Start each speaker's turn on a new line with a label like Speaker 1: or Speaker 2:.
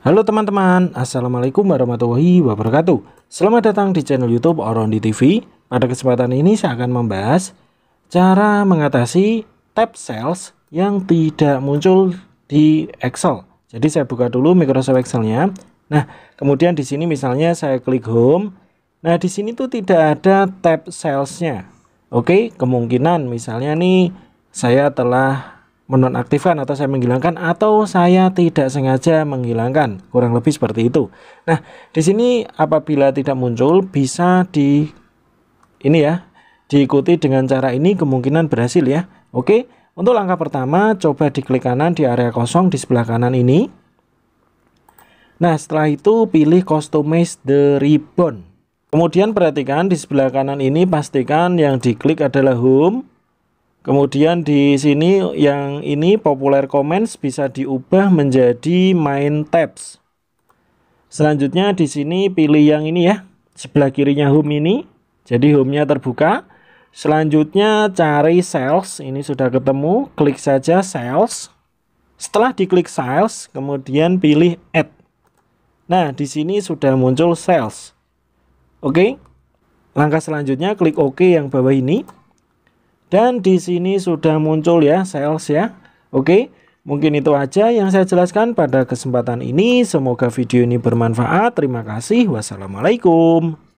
Speaker 1: Halo teman-teman, Assalamualaikum warahmatullahi wabarakatuh Selamat datang di channel youtube Orondi TV Pada kesempatan ini saya akan membahas Cara mengatasi tab sales yang tidak muncul di Excel Jadi saya buka dulu Microsoft Excelnya. Nah, kemudian di sini misalnya saya klik home Nah, di sini tuh tidak ada tab sales Oke, kemungkinan misalnya nih saya telah menonaktifkan atau saya menghilangkan atau saya tidak sengaja menghilangkan kurang lebih seperti itu nah di sini apabila tidak muncul bisa di ini ya diikuti dengan cara ini kemungkinan berhasil ya oke untuk langkah pertama coba diklik kanan di area kosong di sebelah kanan ini nah setelah itu pilih customize the ribbon kemudian perhatikan di sebelah kanan ini pastikan yang diklik adalah home Kemudian di sini yang ini populer comments bisa diubah menjadi main tabs. Selanjutnya di sini pilih yang ini ya. Sebelah kirinya home ini. Jadi home-nya terbuka. Selanjutnya cari sales. Ini sudah ketemu. Klik saja sales. Setelah diklik sales, kemudian pilih add. Nah, di sini sudah muncul sales. Oke. Langkah selanjutnya klik OK yang bawah ini. Dan di sini sudah muncul ya sales ya. Oke, mungkin itu aja yang saya jelaskan pada kesempatan ini. Semoga video ini bermanfaat. Terima kasih. Wassalamualaikum.